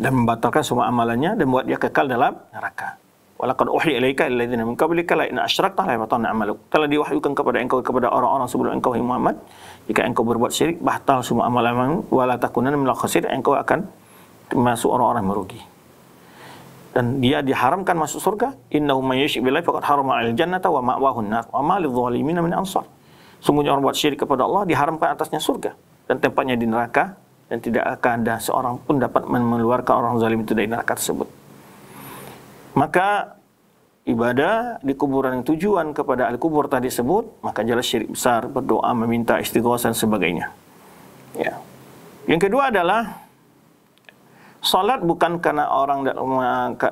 Dan membatalkan semua amalannya dan membuat dia kekal dalam neraka. Walaqad uhiya ilaika alladziina min qablika la in asyrakta la yahbatanna 'amaluk. Telah diwahyukan kepada engkau kepada orang-orang sebelum engkau Muhammad, jika engkau berbuat syirik, batal semua amal-amalmu wa la takunanna minal engkau akan masuk orang-orang merugi. Dan dia diharamkan masuk surga. Innahu may yushrik billahi faqad harama al jannata wa ma'wahun nar wa ma lidh-dhalimin min ansar. Sungguhnya orang buat syirik kepada Allah diharamkan atasnya surga dan tempatnya di neraka dan tidak akan ada seorang pun dapat mengeluarkan orang zalim itu dari neraka tersebut. Maka ibadah di kuburan yang tujuan kepada al kubur tadi sebut, maka jelas syirik besar, berdoa, meminta istighosah dan sebagainya. Ya. Yang kedua adalah salat bukan karena orang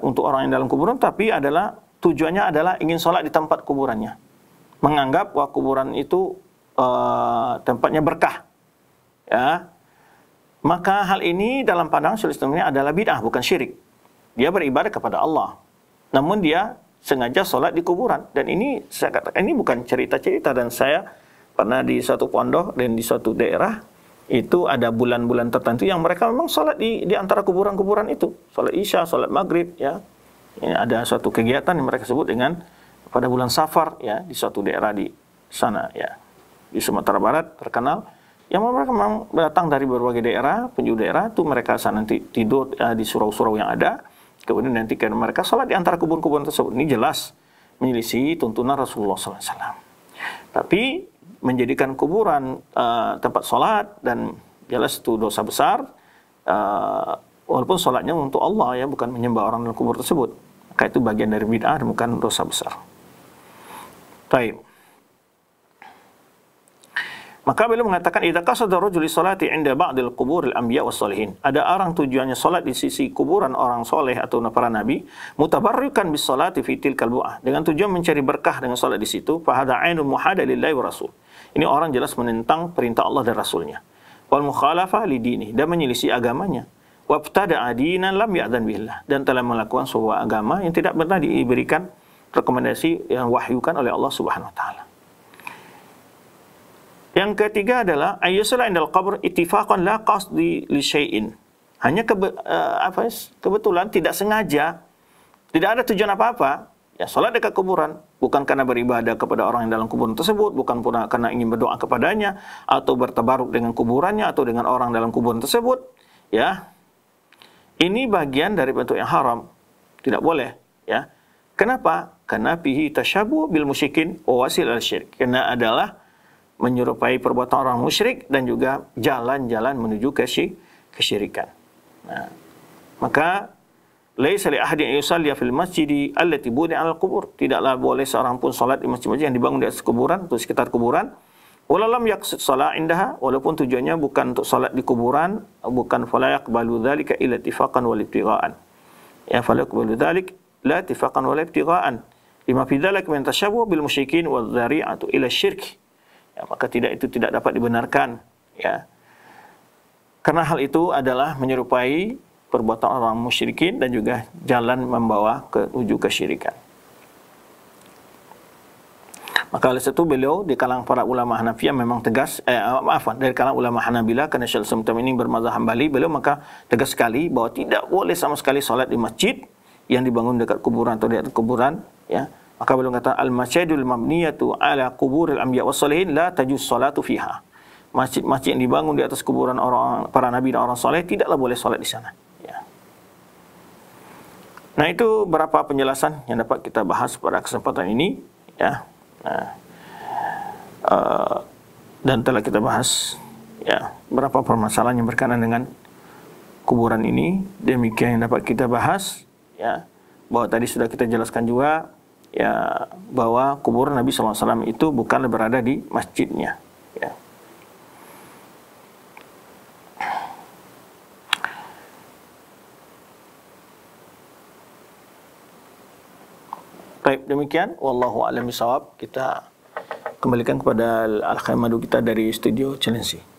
untuk orang yang dalam kuburan tapi adalah tujuannya adalah ingin salat di tempat kuburannya. Menganggap wah kuburan itu uh, tempatnya berkah. Ya. Maka hal ini dalam pandangan Islam adalah bid'ah bukan syirik. Dia beribadah kepada Allah. Namun dia sengaja sholat di kuburan dan ini saya katakan ini bukan cerita-cerita dan saya pernah di suatu pondok dan di suatu daerah itu ada bulan-bulan tertentu yang mereka memang sholat di, di antara kuburan-kuburan itu sholat isya sholat maghrib ya ini ada suatu kegiatan yang mereka sebut dengan pada bulan safar ya di suatu daerah di sana ya di Sumatera Barat terkenal yang mereka memang datang dari berbagai daerah penjuru daerah itu mereka sana nanti tidur ya, di surau-surau yang ada Kemudian nanti nantikan mereka sholat di antara kubur-kubur tersebut. Ini jelas menyelisih tuntunan Rasulullah SAW. Tapi menjadikan kuburan uh, tempat sholat dan jelas itu dosa besar. Uh, walaupun sholatnya untuk Allah ya, bukan menyembah orang dalam kubur tersebut. Maka itu bagian dari bid'ah bukan dosa besar. Baik. Maka beliau mengatakan idza qasada rajul salati 'inda ba'dil al anbiya was solihin. Ada orang tujuannya salat di sisi kuburan orang soleh atau para nabi, mutabarrikan bis salati fi tilkal bu'ah. Dengan tujuan mencari berkah dengan salat di situ, fa hadza ainu muhada lillahi wa rasul. Ini orang jelas menentang perintah Allah dan rasulnya. Wal mukhalafah lidini dan menyelisih agamanya. Wabtada adinan lam ya'dan billah dan telah melakukan sebuah agama yang tidak pernah diberikan rekomendasi yang wahyukan oleh Allah Subhanahu wa taala. Yang ketiga adalah ayyusala indal qabr ittifaqan la qasdi li syai'in. Hanya kebe, uh, apa, kebetulan tidak sengaja, tidak ada tujuan apa-apa, ya salat dekat kuburan bukan karena beribadah kepada orang yang dalam kuburan tersebut, bukan pula karena ingin berdoa kepadanya atau bertabaruk dengan kuburannya atau dengan orang dalam kuburan tersebut, ya. Ini bagian dari bentuk yang haram. Tidak boleh, ya. Kenapa? Karena fihi tasyabu bil musyikin wa wasil al-syirk. Karena adalah menyerupai perbuatan orang musyrik dan juga jalan-jalan menuju kesy kesyirikan. Nah, maka laisa li ahadin yusalli fil masjid allati buni al kubur. Tidaklah boleh seorang pun salat di masjid-masjid yang dibangun di atas kuburan atau sekitar kuburan. Walalam yaqsid salat indaha walaupun tujuannya bukan untuk salat di kuburan, bukan fala yaqbalu dzalika illa ittifaqan wal ibtigha'an. Ya fala yaqbalu dzalik la ittifaqan wal ibtigha'an. Lima fidalak min tashabbu bil musyrikin wadh dhari'atu ila syirki ya, maka tidak itu tidak dapat dibenarkan ya karena hal itu adalah menyerupai perbuatan orang musyrikin dan juga jalan membawa ke menuju kesyirikan. Maka oleh satu beliau di kalangan para ulama Hanafi yang memang tegas, eh, ah, maaf, dari kalangan ulama Hanabila karena Syekh Sumtam ini bermazhab Hambali, beliau maka tegas sekali bahwa tidak boleh sama sekali sholat di masjid yang dibangun dekat kuburan atau di atas kuburan, ya maka beliau kata al-masjidul mabniyatu ala quburil anbiya wassalihin la tajus salatu fiha. Masjid-masjid yang dibangun di atas kuburan orang para nabi dan orang soleh tidaklah boleh salat di sana. Ya. Nah, itu berapa penjelasan yang dapat kita bahas pada kesempatan ini, ya. Nah, uh, dan telah kita bahas ya berapa permasalahan yang berkaitan dengan kuburan ini demikian yang dapat kita bahas ya bahwa tadi sudah kita jelaskan juga ya bahwa kubur Nabi SAW itu bukan berada di masjidnya. Ya. Baik, demikian wallahu alam bisawab. Kita kembalikan kepada al-khaimadu kita dari studio Challenge.